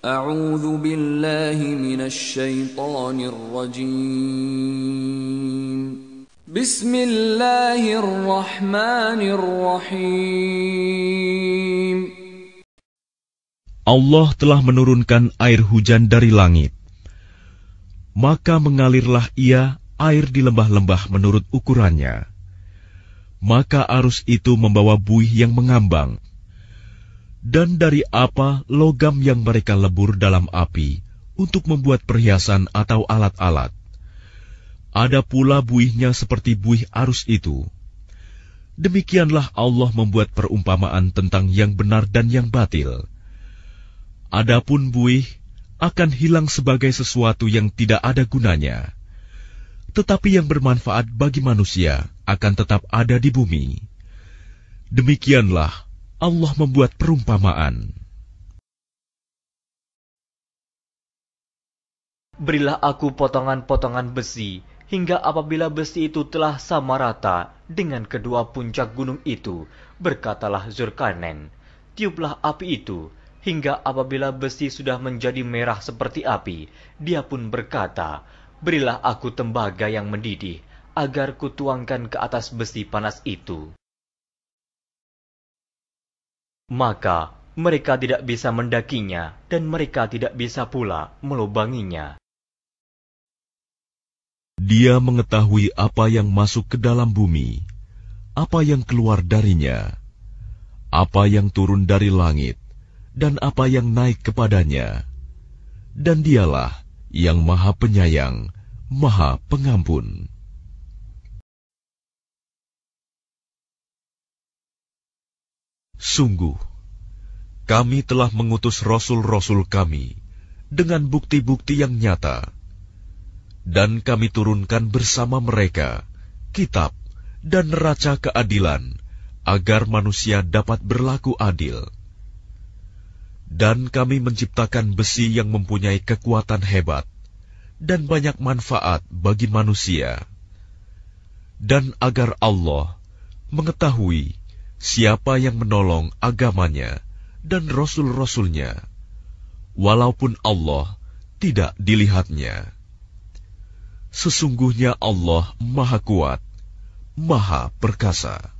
أعوذ بالله من الشيطان الرجيم بسم الله الرحمن الرحيم Allah telah menurunkan air hujan dari langit. Maka mengalirlah ia air di lembah-lembah menurut ukurannya. Maka arus itu membawa buih yang mengambang dan dari apa logam yang mereka lebur dalam api untuk membuat perhiasan atau alat-alat. Ada pula buihnya seperti buih arus itu. Demikianlah Allah membuat perumpamaan tentang yang benar dan yang batil. Adapun buih akan hilang sebagai sesuatu yang tidak ada gunanya, tetapi yang bermanfaat bagi manusia akan tetap ada di bumi. Demikianlah Allah membuat perumpamaan. Berilah aku potongan-potongan besi, hingga apabila besi itu telah sama rata dengan kedua puncak gunung itu, berkatalah Zulkarnain, tiuplah api itu, hingga apabila besi sudah menjadi merah seperti api, dia pun berkata, berilah aku tembaga yang mendidih, agar kutuangkan ke atas besi panas itu maka mereka tidak bisa mendakinya dan mereka tidak bisa pula melubanginya. Dia mengetahui apa yang masuk ke dalam bumi, apa yang keluar darinya, apa yang turun dari langit, dan apa yang naik kepadanya. Dan dialah yang maha penyayang, maha pengampun. Sungguh, kami telah mengutus rasul-rasul kami dengan bukti-bukti yang nyata, dan kami turunkan bersama mereka kitab dan neraca keadilan agar manusia dapat berlaku adil. Dan kami menciptakan besi yang mempunyai kekuatan hebat dan banyak manfaat bagi manusia, dan agar Allah mengetahui siapa yang menolong agamanya dan rasul-rasulnya, walaupun Allah tidak dilihatnya. Sesungguhnya Allah Maha Kuat, Maha Perkasa.